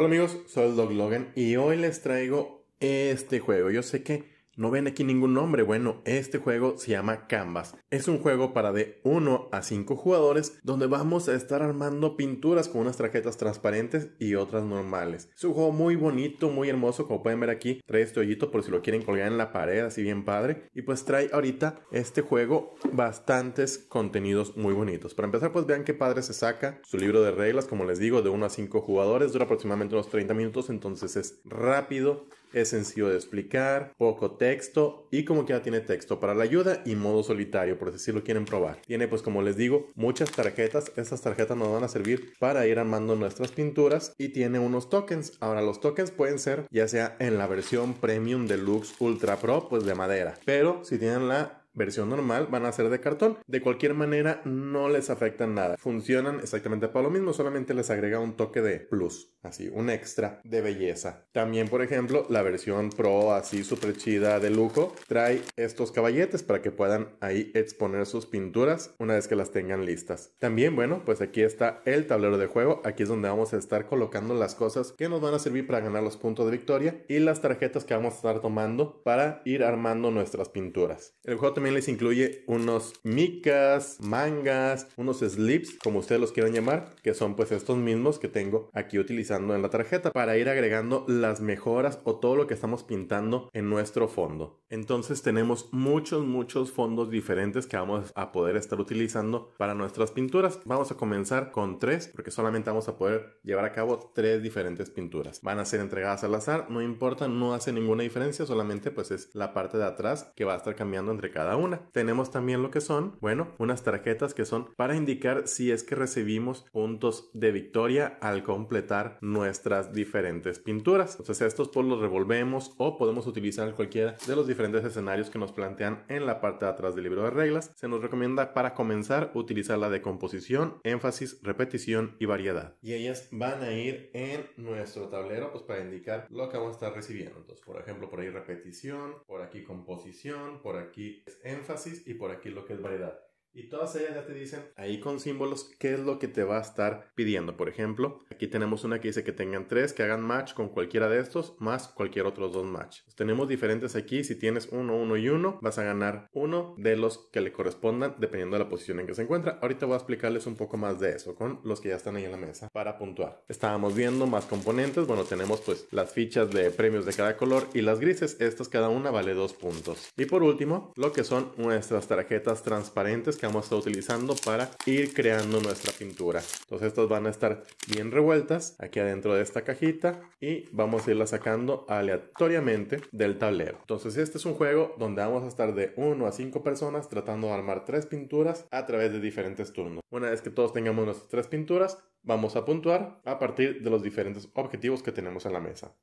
Hola amigos, soy el Dog Logan y hoy les traigo este juego. Yo sé que no ven aquí ningún nombre. Bueno, este juego se llama Canvas. Es un juego para de 1 a 5 jugadores donde vamos a estar armando pinturas con unas tarjetas transparentes y otras normales. Es un juego muy bonito, muy hermoso, como pueden ver aquí. Trae este hoyito por si lo quieren colgar en la pared, así bien padre. Y pues trae ahorita este juego bastantes contenidos muy bonitos. Para empezar, pues vean qué padre se saca su libro de reglas, como les digo, de 1 a 5 jugadores. Dura aproximadamente unos 30 minutos, entonces es rápido es sencillo de explicar, poco texto y como que ya tiene texto para la ayuda y modo solitario, por si lo quieren probar. Tiene pues como les digo muchas tarjetas, estas tarjetas nos van a servir para ir armando nuestras pinturas y tiene unos tokens. Ahora los tokens pueden ser ya sea en la versión premium, deluxe, ultra pro, pues de madera, pero si tienen la versión normal van a ser de cartón. De cualquier manera, no les afecta nada. Funcionan exactamente para lo mismo, solamente les agrega un toque de plus, así, un extra de belleza. También, por ejemplo, la versión Pro, así súper chida de lujo, trae estos caballetes para que puedan ahí exponer sus pinturas una vez que las tengan listas. También, bueno, pues aquí está el tablero de juego. Aquí es donde vamos a estar colocando las cosas que nos van a servir para ganar los puntos de victoria y las tarjetas que vamos a estar tomando para ir armando nuestras pinturas. El juego también les incluye unos micas, mangas, unos slips, como ustedes los quieran llamar, que son pues estos mismos que tengo aquí utilizando en la tarjeta para ir agregando las mejoras o todo lo que estamos pintando en nuestro fondo. Entonces tenemos muchos, muchos fondos diferentes que vamos a poder estar utilizando para nuestras pinturas. Vamos a comenzar con tres porque solamente vamos a poder llevar a cabo tres diferentes pinturas. Van a ser entregadas al azar, no importa, no hace ninguna diferencia, solamente pues es la parte de atrás que va a estar cambiando entre cada una. Tenemos también lo que son, bueno, unas tarjetas que son para indicar si es que recibimos puntos de victoria al completar nuestras diferentes pinturas. Entonces estos pues los revolvemos o podemos utilizar cualquiera de los diferentes escenarios que nos plantean en la parte de atrás del libro de reglas. Se nos recomienda para comenzar utilizar la de composición, énfasis, repetición y variedad. Y ellas van a ir en nuestro tablero pues para indicar lo que vamos a estar recibiendo. Entonces, por ejemplo, por ahí repetición, por aquí composición, por aquí énfasis y por aquí lo que es variedad. Y todas ellas ya te dicen ahí con símbolos qué es lo que te va a estar pidiendo. Por ejemplo, aquí tenemos una que dice que tengan tres, que hagan match con cualquiera de estos, más cualquier otro dos match. Pues tenemos diferentes aquí. Si tienes uno, uno y uno, vas a ganar uno de los que le correspondan dependiendo de la posición en que se encuentra. Ahorita voy a explicarles un poco más de eso con los que ya están ahí en la mesa para puntuar. Estábamos viendo más componentes. Bueno, tenemos pues las fichas de premios de cada color y las grises. Estas cada una vale dos puntos. Y por último, lo que son nuestras tarjetas transparentes que vamos a estar utilizando para ir creando nuestra pintura. Entonces estas van a estar bien revueltas aquí adentro de esta cajita y vamos a irla sacando aleatoriamente del tablero. Entonces este es un juego donde vamos a estar de 1 a 5 personas tratando de armar tres pinturas a través de diferentes turnos. Una vez que todos tengamos nuestras tres pinturas, vamos a puntuar a partir de los diferentes objetivos que tenemos en la mesa.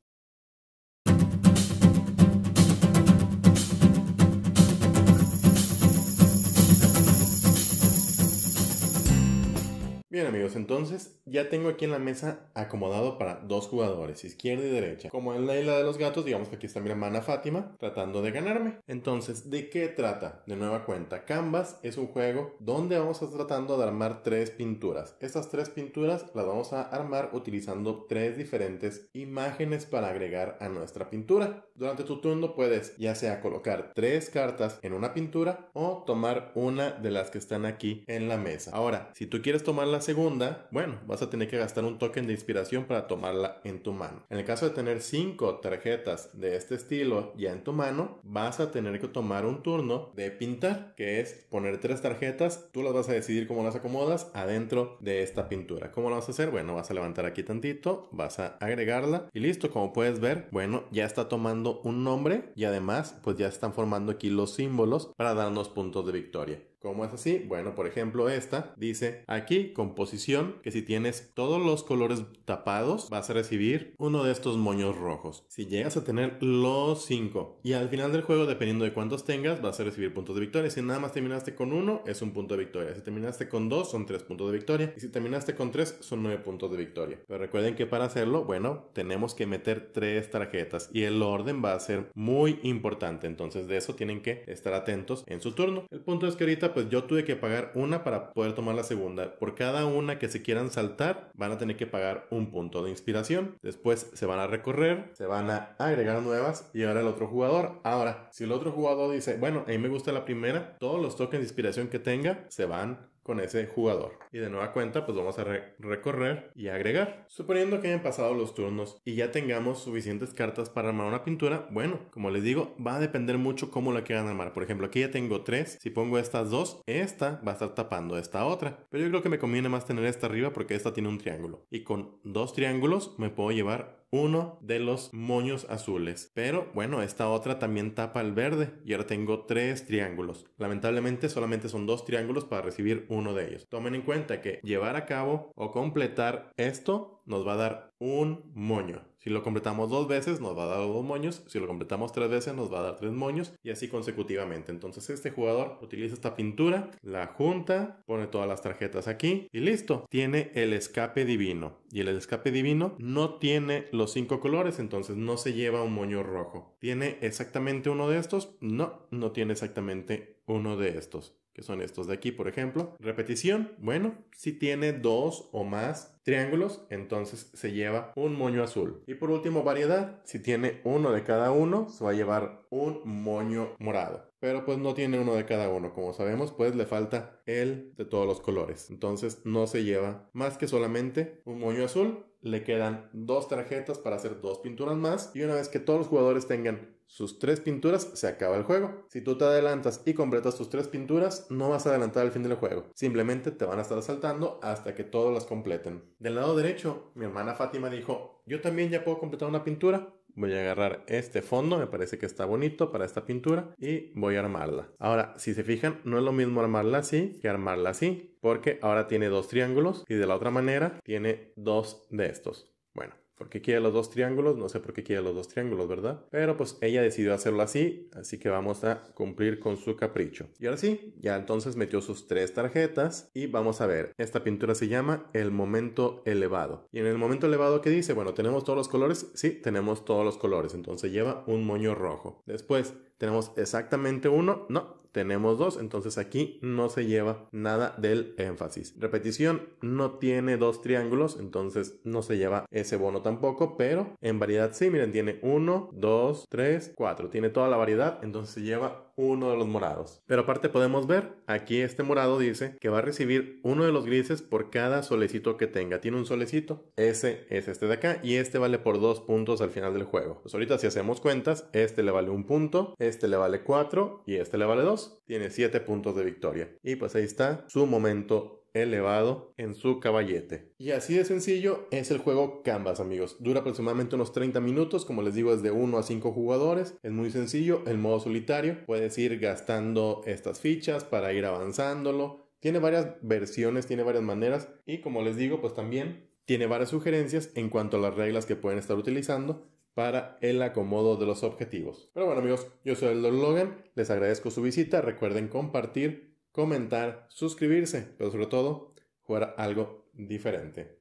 Bien amigos, entonces ya tengo aquí en la mesa acomodado para dos jugadores, izquierda y derecha. Como en la isla de los gatos, digamos que aquí está mi hermana Fátima tratando de ganarme. Entonces, ¿de qué trata? De nueva cuenta, Canvas es un juego donde vamos a estar tratando de armar tres pinturas. Estas tres pinturas las vamos a armar utilizando tres diferentes imágenes para agregar a nuestra pintura. Durante tu turno puedes ya sea colocar tres cartas en una pintura o tomar una de las que están aquí en la mesa. Ahora, si tú quieres tomarlas segunda, bueno, vas a tener que gastar un token de inspiración para tomarla en tu mano. En el caso de tener cinco tarjetas de este estilo ya en tu mano, vas a tener que tomar un turno de pintar, que es poner tres tarjetas, tú las vas a decidir cómo las acomodas adentro de esta pintura. ¿Cómo lo vas a hacer? Bueno, vas a levantar aquí tantito, vas a agregarla y listo, como puedes ver, bueno, ya está tomando un nombre y además pues ya están formando aquí los símbolos para darnos puntos de victoria. ¿Cómo es así? Bueno, por ejemplo, esta dice aquí composición que si tienes todos los colores tapados vas a recibir uno de estos moños rojos. Si llegas a tener los 5 y al final del juego, dependiendo de cuántos tengas, vas a recibir puntos de victoria. Si nada más terminaste con uno, es un punto de victoria. Si terminaste con dos, son tres puntos de victoria. Y si terminaste con tres, son nueve puntos de victoria. Pero recuerden que para hacerlo, bueno, tenemos que meter tres tarjetas y el orden va a ser muy importante. Entonces de eso tienen que estar atentos en su turno. El punto es que ahorita pues yo tuve que pagar una para poder tomar la segunda. Por cada una que se quieran saltar, van a tener que pagar un punto de inspiración. Después se van a recorrer, se van a agregar nuevas y ahora el otro jugador. Ahora, si el otro jugador dice, bueno, a mí me gusta la primera, todos los tokens de inspiración que tenga se van con ese jugador. Y de nueva cuenta, pues vamos a recorrer y agregar. Suponiendo que hayan pasado los turnos y ya tengamos suficientes cartas para armar una pintura, bueno, como les digo, va a depender mucho cómo la quieran armar. Por ejemplo, aquí ya tengo tres. Si pongo estas dos, esta va a estar tapando esta otra. Pero yo creo que me conviene más tener esta arriba porque esta tiene un triángulo. Y con dos triángulos me puedo llevar uno de los moños azules. Pero bueno, esta otra también tapa el verde y ahora tengo tres triángulos. Lamentablemente solamente son dos triángulos para recibir uno de ellos. Tomen en cuenta que llevar a cabo o completar esto nos va a dar un moño. Si lo completamos dos veces, nos va a dar dos moños. Si lo completamos tres veces, nos va a dar tres moños. Y así consecutivamente. Entonces este jugador utiliza esta pintura, la junta, pone todas las tarjetas aquí y listo. Tiene el escape divino. Y el escape divino no tiene los cinco colores, entonces no se lleva un moño rojo. ¿Tiene exactamente uno de estos? No, no tiene exactamente uno de estos que son estos de aquí, por ejemplo. Repetición, bueno, si tiene dos o más triángulos, entonces se lleva un moño azul. Y por último, variedad, si tiene uno de cada uno, se va a llevar un moño morado. Pero pues no tiene uno de cada uno, como sabemos, pues le falta el de todos los colores. Entonces no se lleva más que solamente un moño azul. Le quedan dos tarjetas para hacer dos pinturas más. Y una vez que todos los jugadores tengan sus tres pinturas, se acaba el juego. Si tú te adelantas y completas tus tres pinturas, no vas a adelantar al fin del juego. Simplemente te van a estar saltando hasta que todos las completen. Del lado derecho, mi hermana Fátima dijo, yo también ya puedo completar una pintura. Voy a agarrar este fondo, me parece que está bonito para esta pintura y voy a armarla. Ahora, si se fijan, no es lo mismo armarla así que armarla así, porque ahora tiene dos triángulos y de la otra manera tiene dos de estos. Bueno, ¿Por qué quiere los dos triángulos? No sé por qué quiere los dos triángulos, ¿verdad? Pero pues ella decidió hacerlo así, así que vamos a cumplir con su capricho. Y ahora sí, ya entonces metió sus tres tarjetas y vamos a ver. Esta pintura se llama El Momento Elevado. Y en el momento elevado, ¿qué dice? Bueno, ¿tenemos todos los colores? Sí, tenemos todos los colores. Entonces lleva un moño rojo. Después, ¿tenemos exactamente uno? No, tenemos dos, entonces aquí no se lleva nada del énfasis. Repetición, no tiene dos triángulos, entonces no se lleva ese bono tampoco, pero en variedad sí, miren, tiene 1, 2, 3, 4. Tiene toda la variedad, entonces lleva uno de los morados. Pero aparte podemos ver, aquí este morado dice que va a recibir uno de los grises por cada solecito que tenga. Tiene un solecito, ese es este de acá y este vale por dos puntos al final del juego. Pues ahorita si hacemos cuentas, este le vale un punto, este le vale 4 y este le vale 2. Tiene siete puntos de victoria. Y pues ahí está su momento elevado en su caballete. Y así de sencillo es el juego Canvas, amigos. Dura aproximadamente unos 30 minutos, como les digo, es de 1 a 5 jugadores. Es muy sencillo, el modo solitario. Puedes ir gastando estas fichas para ir avanzándolo. Tiene varias versiones, tiene varias maneras y como les digo, pues también tiene varias sugerencias en cuanto a las reglas que pueden estar utilizando para el acomodo de los objetivos. Pero bueno amigos, yo soy el Logan, les agradezco su visita, recuerden compartir comentar, suscribirse, pero sobre todo jugar algo diferente.